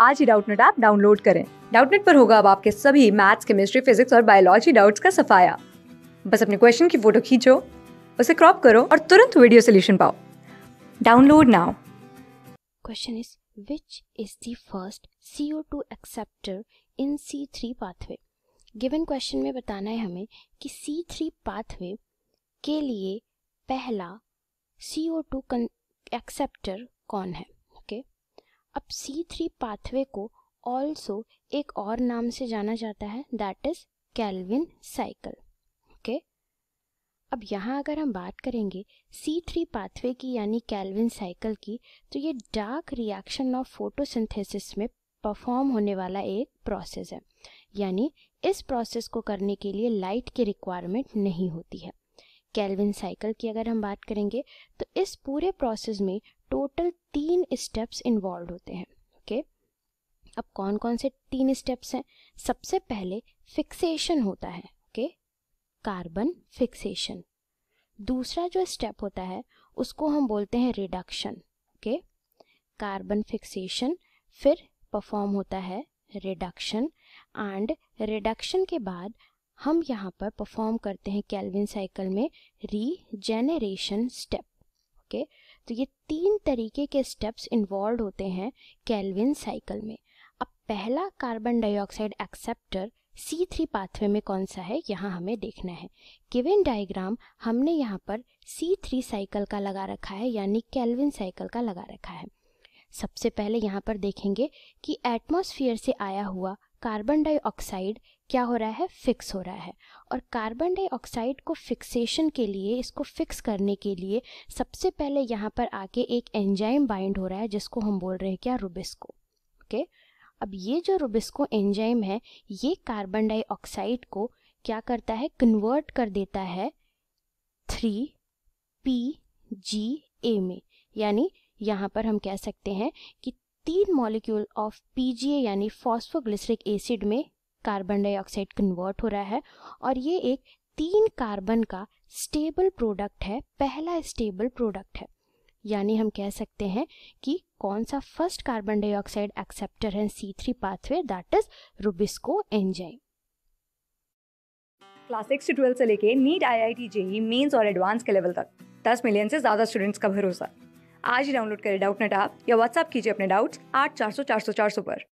आज ही Doubtnut app download करें डाउटनेट पर होगा अब आपके सभी मैथ्स केमिस्ट्री फिजिक्स और बायोलॉजी डाउट्स का सफाया बस अपने क्वेश्चन की फोटो खींचो उसे क्रॉप करो और तुरंत वीडियो सोल्यूशन पाओ download now question is which is the first CO2 acceptor in C3 pathway given question में बताना है हमें कि C3 पाथवे के लिए पहला CO2 एक्सेप्टर कौन है अब C3 पाथवे को ऑल्सो एक और नाम से जाना जाता है that is Calvin cycle okay अब यहाँ अगर हम बात करेंगे C3 पाथवे की यानी कैलविन साइकिल की तो ये डार्क रिएक्शन ऑफ फोटोसिंथेसिस में परफॉर्म होने वाला एक प्रोसेस है यानी इस प्रोसेस को करने के लिए लाइट की रिक्वायरमेंट नहीं होती है कैलविन साइकिल की अगर हम बात करेंगे तो इस पूरे प्रोसेस में टोटल तीन स्टेप्स इन्वॉल्व होते हैं ओके okay? अब कौन कौन से तीन स्टेप्स हैं सबसे पहले फिक्सेशन होता है ओके कार्बन फिक्सेशन दूसरा जो स्टेप होता है उसको हम बोलते हैं रिडक्शन ओके कार्बन फिक्सेशन फिर परफॉर्म होता है रिडक्शन एंड रिडक्शन के बाद हम यहाँ पर परफॉर्म करते हैं कैलविन साइकिल में रीजेनरेशन स्टेप ओके तो ये तीन तरीके के स्टेप्स इन्वॉल्व होते हैं कैलविन साइकिल में अब पहला carbon dioxide acceptor C three pathway में कौन सा है यहाँ हमें देखना है किविन डायग्राम हमने यहाँ पर सी थ्री साइकिल का लगा रखा है यानी कैलविन साइकिल का लगा रखा है सबसे पहले यहाँ पर देखेंगे कि एटमोसफियर से आया हुआ कार्बन डाइऑक्साइड क्या हो रहा है फिक्स हो रहा है और कार्बन डाइऑक्साइड को फिक्सेशन के लिए इसको फिक्स करने के लिए सबसे पहले यहाँ पर आके एक एंजाइम बाइंड हो रहा है जिसको हम बोल रहे हैं क्या रुबिस्को ओके अब ये जो रुबिस्को एंजाइम है ये कार्बन डाइऑक्साइड को क्या करता है कन्वर्ट कर देता है थ्री पी जी ए में यानी यहाँ पर हम कह सकते हैं कि तीन मॉलिक्यूल ऑफ पीजीए यानी फॉस्फोग्लिसरिक एसिड में कार्बन डाइऑक्साइड कन्वर्ट हो रहा है और ये एक तीन कार्बन का स्टेबल प्रोडक्ट है पहला स्टेबल प्रोडक्ट है यानी हम कह सकते हैं कि कौन सा फर्स्ट कार्बन डाइऑक्साइड एक्सेप्टर है C three pathway that is RuBisCO enzyme class six से ट्वेल्थ से लेके NEET I I T JEE mains और एडवांस के लेवल तक दस मिलियन से ज़्यादा स्टूडेंट्स का भरोसा आज ही डाउनलोड करें डाउट नेट आप या व्हाट्सअप कीजिए अपने डाउट्स आठ चार सौ चार सौ चार सौ पर